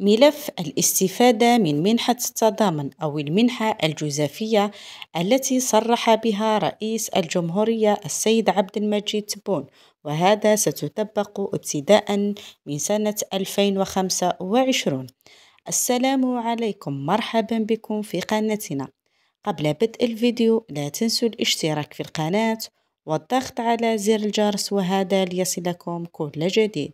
ملف الاستفادة من منحة التضامن أو المنحة الجزافية التي صرح بها رئيس الجمهورية السيد عبد المجيد تبون وهذا ستطبق ابتداء من سنة 2025 السلام عليكم مرحبا بكم في قناتنا قبل بدء الفيديو لا تنسوا الاشتراك في القناة والضغط على زر الجرس وهذا ليصلكم كل جديد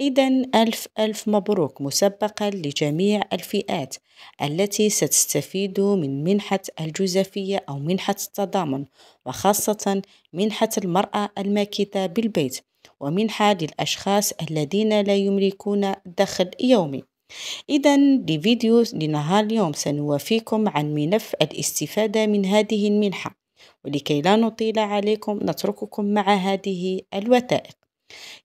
إذا ألف ألف مبروك مسبقا لجميع الفئات التي ستستفيد من منحة الجوزفية أو منحة التضامن وخاصة منحة المرأة الماكثة بالبيت ومنحة للأشخاص الذين لا يملكون دخل يومي إذا لفيديو لنهار اليوم سنوافيكم عن ملف الاستفادة من هذه المنحة ولكي لا نطيل عليكم نترككم مع هذه الوثائق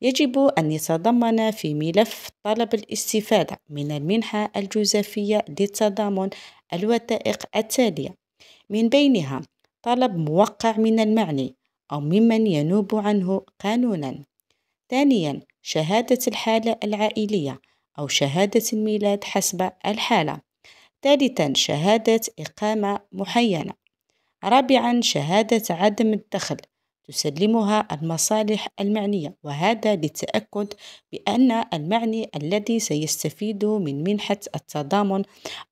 يجب أن يتضمن في ملف طلب الاستفادة من المنحة الجزافية للتضامن الوثائق التالية من بينها طلب موقع من المعني أو ممن ينوب عنه قانونا ثانيا شهادة الحالة العائلية أو شهادة الميلاد حسب الحالة ثالثا شهادة إقامة محينة رابعا شهادة عدم الدخل تسلمها المصالح المعنية وهذا للتأكد بأن المعني الذي سيستفيد من منحة التضامن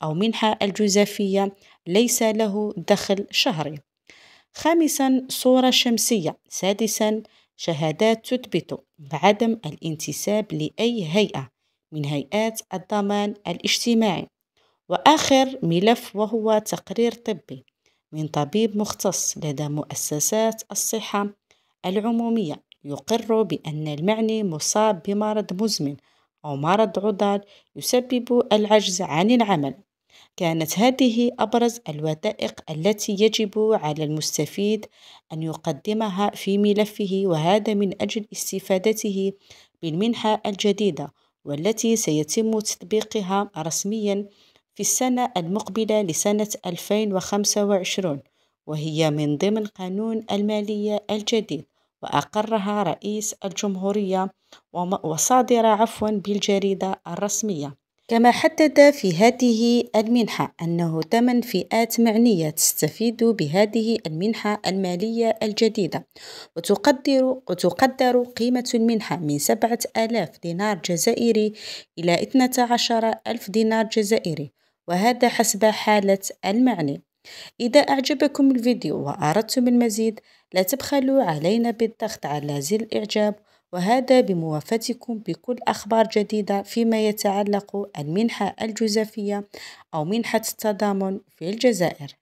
أو منحة الجزافية ليس له دخل شهري خامسا صورة شمسية سادسا شهادات تثبت عدم الانتساب لأي هيئة من هيئات الضمان الاجتماعي وآخر ملف وهو تقرير طبي من طبيب مختص لدى مؤسسات الصحة العمومية يقر بأن المعني مصاب بمرض مزمن أو مرض عضال يسبب العجز عن العمل كانت هذه أبرز الوثائق التي يجب على المستفيد أن يقدمها في ملفه وهذا من أجل استفادته بالمنحة الجديدة والتي سيتم تطبيقها رسميا في السنة المقبلة لسنة 2025 وهي من ضمن قانون المالية الجديد وأقرها رئيس الجمهورية وصادرة عفوا بالجريدة الرسمية كما حدد في هذه المنحة أنه ثمن فئات معنية تستفيد بهذه المنحة المالية الجديدة وتقدر, وتقدر قيمة المنحة من 7000 دينار جزائري إلى 12000 دينار جزائري وهذا حسب حالة المعنى إذا أعجبكم الفيديو وأردتم المزيد لا تبخلوا علينا بالضغط على زر الإعجاب وهذا بموافتكم بكل أخبار جديدة فيما يتعلق المنحة الجزافية أو منحة التضامن في الجزائر